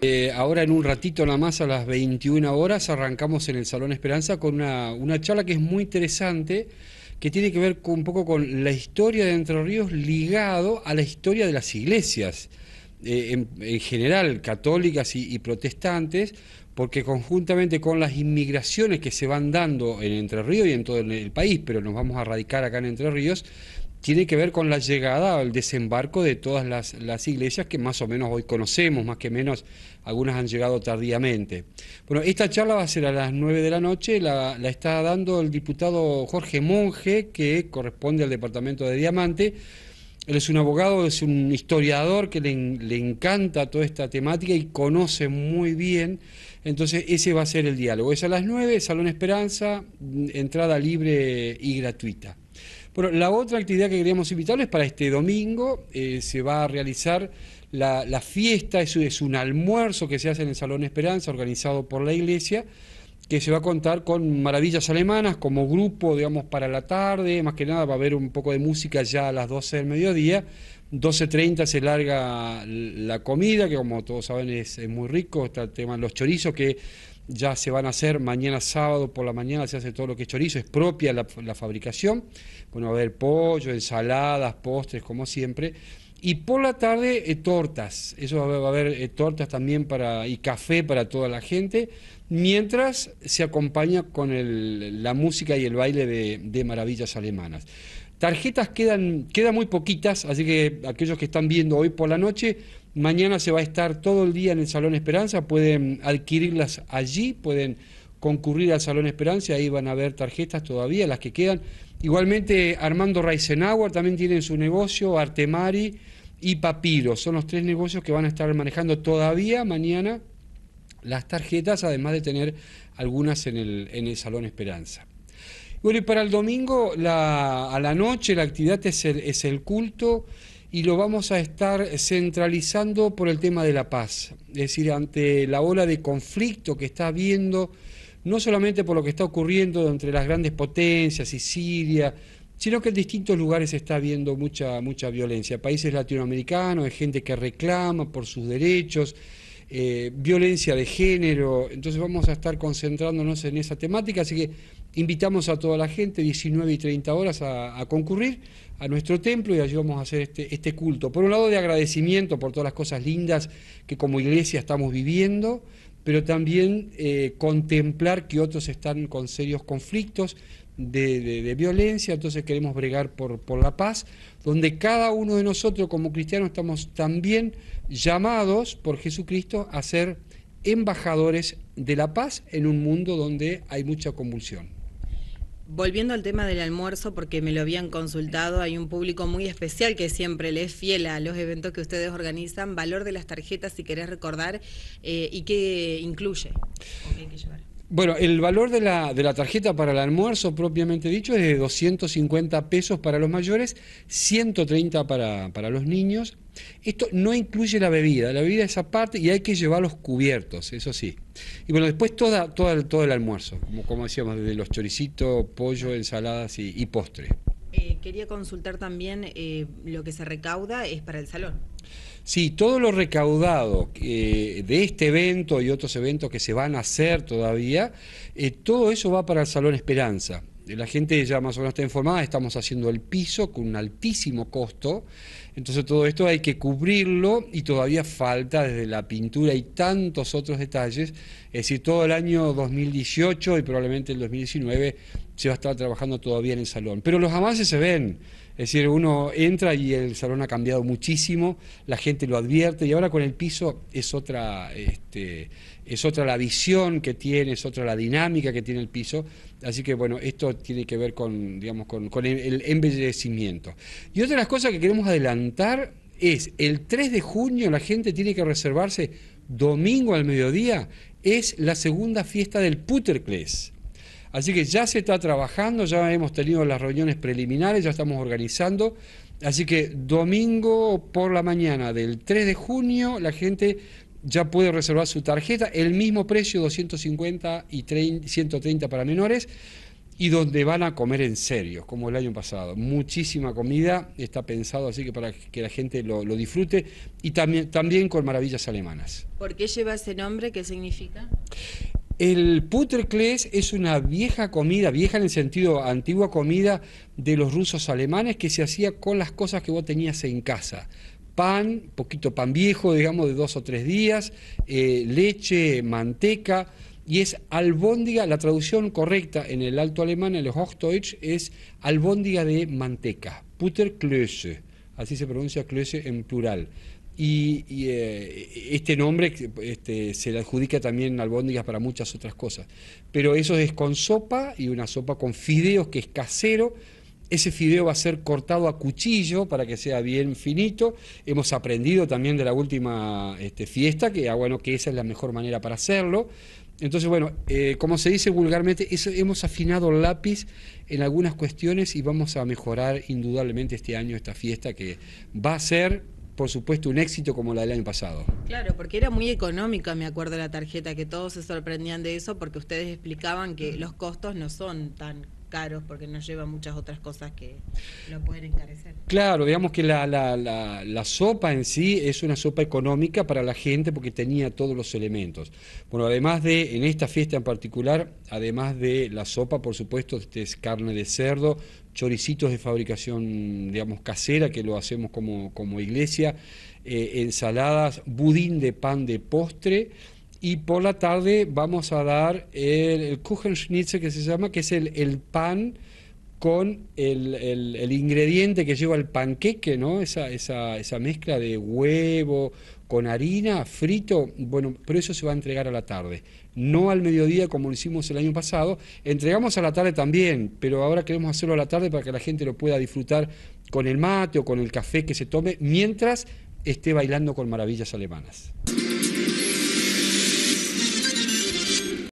Eh, ahora en un ratito nada más a las 21 horas arrancamos en el Salón Esperanza con una, charla que es muy interesante, que tiene que ver un poco con la historia de Entre Ríos ligado a la historia de las iglesias, eh, en, general católicas y protestantes, porque conjuntamente con las inmigraciones que se van dando en Entre Ríos y en todo el país, pero nos vamos a radicar acá en Entre Ríos, tiene que ver con la llegada o el desembarco de todas las, iglesias que más o menos hoy conocemos, más que menos algunas han llegado tardíamente. Bueno, esta charla va a ser a las 9 de la noche, la, está dando el diputado Jorge Monge, que corresponde al Departamento de Diamante. Él es un abogado, es un historiador que le, le encanta toda esta temática y conoce muy bien. Entonces ese va a ser el diálogo. Es a las 9, Salón Esperanza, entrada libre y gratuita. Bueno, la otra actividad que queríamos invitarles para este domingo eh, se va a realizar la, fiesta, eso es un almuerzo que se hace en el Salón Esperanza, organizado por la iglesia que se va a contar con Maravillas Alemanas como grupo, digamos, para la tarde, más que nada va a haber un poco de música ya a las 12 del mediodía, 12.30 se larga la comida, que como todos saben es, es muy rico, está el tema de los chorizos que ya se van a hacer mañana sábado por la mañana, se hace todo lo que es chorizo, es propia la, fabricación. Bueno, va a haber pollo, ensaladas, postres, como siempre. Y por la tarde, eh, tortas. Eso va a haber, eh, tortas también para, y café para toda la gente, mientras se acompaña con la música y el baile de, de maravillas alemanas. Tarjetas quedan, quedan muy poquitas, así que aquellos que están viendo hoy por la noche, Mañana se va a estar todo el día en el Salón Esperanza, pueden adquirirlas allí, pueden concurrir al Salón Esperanza, ahí van a ver tarjetas todavía, las que quedan. Igualmente Armando Reisenauer también tiene su negocio, Artemari y Papiro, son los tres negocios que van a estar manejando todavía mañana las tarjetas, además de tener algunas en el, Salón Esperanza. Bueno, y para el domingo a la noche la actividad es el culto y lo vamos a estar centralizando por el tema de la paz, es decir, ante la ola de conflicto que está habiendo, no solamente por lo que está ocurriendo entre las grandes potencias y Siria, sino que en distintos lugares está habiendo mucha, mucha violencia, países latinoamericanos, hay gente que reclama por sus derechos, eh, violencia de género, entonces vamos a estar concentrándonos en esa temática, así que Invitamos a toda la gente, 19 y 30 horas, a, concurrir a nuestro templo y allí vamos a hacer este, este, culto. Por un lado de agradecimiento por todas las cosas lindas que como iglesia estamos viviendo, pero también eh, contemplar que otros están con serios conflictos de, violencia, entonces queremos bregar por, por la paz, donde cada uno de nosotros como cristianos estamos también llamados por Jesucristo a ser embajadores de la paz en un mundo donde hay mucha convulsión. Volviendo al tema del almuerzo, porque me lo habían consultado, hay un público muy especial que siempre le es fiel a los eventos que ustedes organizan. Valor de las tarjetas, si querés recordar, eh, y qué incluye. O qué hay que llevar. Bueno, el valor de la, de la, tarjeta para el almuerzo, propiamente dicho, es de 250 pesos para los mayores, 130 para, para los niños. Esto no incluye la bebida, la bebida es aparte y hay que llevar los cubiertos, eso sí. Y bueno, después toda, toda todo el almuerzo, como, como decíamos, desde los choricitos, pollo, ensaladas y, postre. Eh, quería consultar también eh, lo que se recauda es para el salón. Sí, todo lo recaudado eh, de este evento y otros eventos que se van a hacer todavía, eh, todo eso va para el Salón Esperanza. La gente ya más o menos está informada, estamos haciendo el piso con un altísimo costo, entonces todo esto hay que cubrirlo y todavía falta desde la pintura y tantos otros detalles, es decir, todo el año 2018 y probablemente el 2019 se va a estar trabajando todavía en el salón, pero los avances se ven, es decir, uno entra y el salón ha cambiado muchísimo, la gente lo advierte y ahora con el piso es otra, este, es otra la visión que tiene, es otra la dinámica que tiene el piso. Así que bueno, esto tiene que ver con, digamos, con, el, el embellecimiento. Y otra de las cosas que queremos adelantar es el 3 de junio la gente tiene que reservarse domingo al mediodía, es la segunda fiesta del Putercles. Así que ya se está trabajando, ya hemos tenido las reuniones preliminares, ya estamos organizando. Así que domingo por la mañana del 3 de junio la gente ya puede reservar su tarjeta, el mismo precio 250 y 130 para menores y donde van a comer en serio, como el año pasado. Muchísima comida, está pensado así que para que la gente lo, lo disfrute y también, también con maravillas alemanas. ¿Por qué lleva ese nombre? ¿Qué significa? El puterkles es una vieja comida, vieja en el sentido antigua comida de los rusos alemanes que se hacía con las cosas que vos tenías en casa. Pan, poquito pan viejo, digamos, de dos o tres días, eh, leche, manteca, y es albóndiga, la traducción correcta en el alto alemán, en el Hochdeutsch, es albóndiga de manteca, Putterklöße, así se pronuncia klöße en plural. Y, eh, este nombre este, se le adjudica también albóndigas para muchas otras cosas. Pero eso es con sopa y una sopa con fideos que es casero. Ese fideo va a ser cortado a cuchillo para que sea bien finito. Hemos aprendido también de la última este, fiesta que, ah, bueno, que esa es la mejor manera para hacerlo. Entonces, bueno, eh, como se dice vulgarmente, hemos afinado el lápiz en algunas cuestiones y vamos a mejorar indudablemente este año esta fiesta que va a ser por supuesto, un éxito como la del año pasado. Claro, porque era muy económica, me acuerdo, la tarjeta, que todos se sorprendían de eso porque ustedes explicaban que los costos no son tan caros porque nos lleva muchas otras cosas que lo pueden encarecer. Claro, digamos que la, la, sopa en sí es una sopa económica para la gente porque tenía todos los elementos. Bueno, además de, en esta fiesta en particular, además de la sopa, por supuesto, este es carne de cerdo, choricitos de fabricación, digamos, casera, que lo hacemos como, como iglesia, eh, ensaladas, budín de pan de postre, y por la tarde vamos a dar el, Kuchen Schnitzel, que se llama, que es el, el pan con el, ingrediente que lleva el panqueque, ¿no? Esa, esa, esa, mezcla de huevo con harina, frito, bueno, pero eso se va a entregar a la tarde, no al mediodía como lo hicimos el año pasado, entregamos a la tarde también, pero ahora queremos hacerlo a la tarde para que la gente lo pueda disfrutar con el mate o con el café que se tome mientras esté bailando con maravillas alemanas.